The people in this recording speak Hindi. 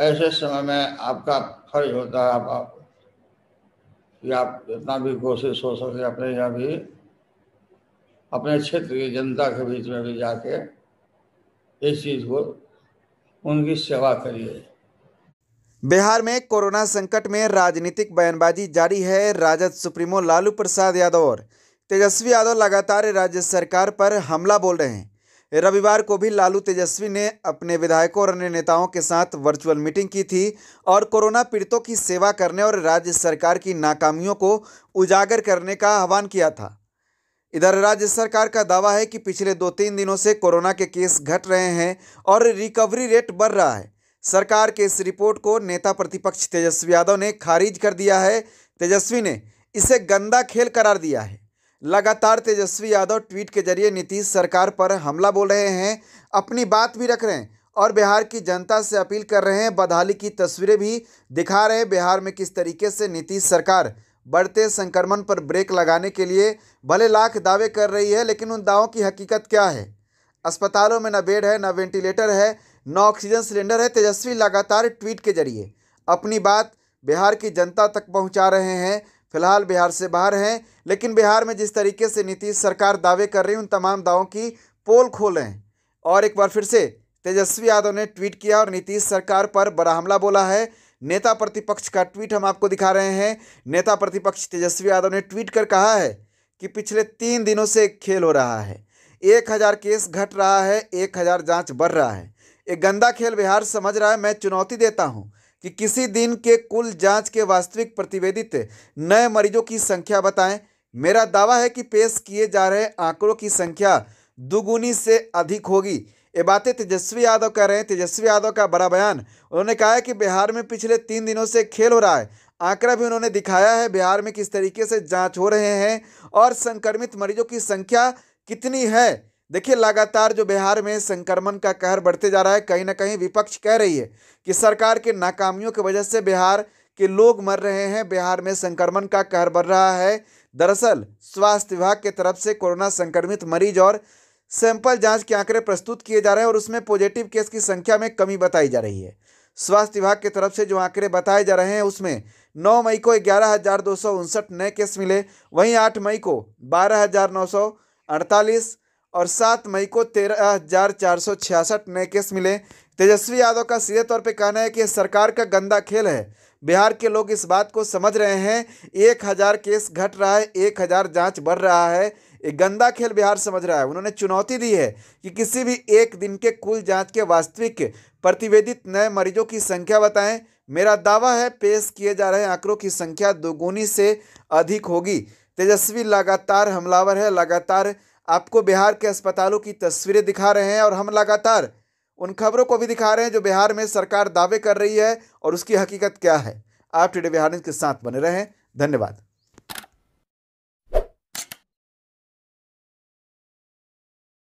ऐसे समय में आपका फर्ज होता है आप, आप कि आप जितना भी कोशिश हो सके अपने यहाँ भी अपने क्षेत्र की जनता के बीच में भी जाके इस चीज़ को उनकी सेवा करिए बिहार में कोरोना संकट में राजनीतिक बयानबाजी जारी है राजद सुप्रीमो लालू प्रसाद यादव और तेजस्वी यादव लगातार राज्य सरकार पर हमला बोल रहे हैं रविवार को भी लालू तेजस्वी ने अपने विधायकों और अन्य नेताओं के साथ वर्चुअल मीटिंग की थी और कोरोना पीड़ितों की सेवा करने और राज्य सरकार की नाकामियों को उजागर करने का आह्वान किया था इधर राज्य सरकार का दावा है कि पिछले दो तीन दिनों से कोरोना के केस घट रहे हैं और रिकवरी रेट बढ़ रहा है सरकार के इस रिपोर्ट को नेता प्रतिपक्ष तेजस्वी यादव ने खारिज कर दिया है तेजस्वी ने इसे गंदा खेल करार दिया है लगातार तेजस्वी यादव ट्वीट के जरिए नीतीश सरकार पर हमला बोल रहे हैं अपनी बात भी रख रहे हैं और बिहार की जनता से अपील कर रहे हैं बदहाली की तस्वीरें भी दिखा रहे हैं बिहार में किस तरीके से नीतीश सरकार बढ़ते संक्रमण पर ब्रेक लगाने के लिए भले लाख दावे कर रही है लेकिन उन दावों की हकीकत क्या है अस्पतालों में न बेड है न वेंटिलेटर है न ऑक्सीजन सिलेंडर है तेजस्वी लगातार ट्वीट के जरिए अपनी बात बिहार की जनता तक पहुंचा रहे हैं फिलहाल बिहार से बाहर हैं लेकिन बिहार में जिस तरीके से नीतीश सरकार दावे कर रही उन तमाम दावों की पोल खोलें और एक बार फिर से तेजस्वी यादव ने ट्वीट किया और नीतीश सरकार पर बड़ा हमला बोला है नेता प्रतिपक्ष का ट्वीट हम आपको दिखा रहे हैं नेता प्रतिपक्ष तेजस्वी यादव ने ट्वीट कर कहा है कि पिछले तीन दिनों से खेल हो रहा है एक हज़ार केस घट रहा है एक हज़ार जाँच बढ़ रहा है एक गंदा खेल बिहार समझ रहा है मैं चुनौती देता हूँ कि किसी दिन के कुल जांच के वास्तविक प्रतिवेदित नए मरीजों की संख्या बताएं मेरा दावा है कि पेश किए जा रहे आंकड़ों की संख्या दुगुनी से अधिक होगी ये बातें तेजस्वी यादव कह रहे हैं तेजस्वी यादव का बड़ा बयान उन्होंने कहा है कि बिहार में पिछले तीन दिनों से खेल हो रहा है आंकड़ा भी उन्होंने दिखाया है बिहार में किस तरीके से जांच हो रहे हैं और संक्रमित मरीजों की संख्या कितनी है देखिए लगातार जो बिहार में संक्रमण का कहर बढ़ते जा रहा है कहीं ना कहीं विपक्ष कह रही है कि सरकार के नाकामियों की वजह से बिहार के लोग मर रहे हैं बिहार में संक्रमण का कहर बढ़ रहा है दरअसल स्वास्थ्य विभाग के तरफ से कोरोना संक्रमित मरीज और सैंपल जांच के आंकड़े प्रस्तुत किए जा रहे हैं और उसमें पॉजिटिव केस की संख्या में कमी बताई जा रही है स्वास्थ्य विभाग की तरफ से जो आंकड़े बताए जा रहे हैं उसमें नौ मई को ग्यारह हज़ार दो सौ उनसठ नए केस मिले वहीं आठ मई को बारह हज़ार नौ सौ अड़तालीस और सात मई को तेरह हजार चार सौ छियासठ नए केस मिले तेजस्वी यादव का सीधे तौर पे कहना है कि सरकार का गंदा खेल है बिहार के लोग इस बात को समझ रहे हैं एक हज़ार केस घट रहा है एक हज़ार जाँच बढ़ रहा है एक गंदा खेल बिहार समझ रहा है उन्होंने चुनौती दी है कि किसी भी एक दिन के कुल जांच के वास्तविक प्रतिवेदित नए मरीजों की संख्या बताएं मेरा दावा है पेश किए जा रहे आंकड़ों की संख्या दोगुनी से अधिक होगी तेजस्वी लगातार हमलावर है लगातार आपको बिहार के अस्पतालों की तस्वीरें दिखा रहे हैं और हम लगातार उन खबरों को भी दिखा रहे हैं जो बिहार में सरकार दावे कर रही है और उसकी हकीकत क्या है आप टूडे बिहार के साथ बने रहें धन्यवाद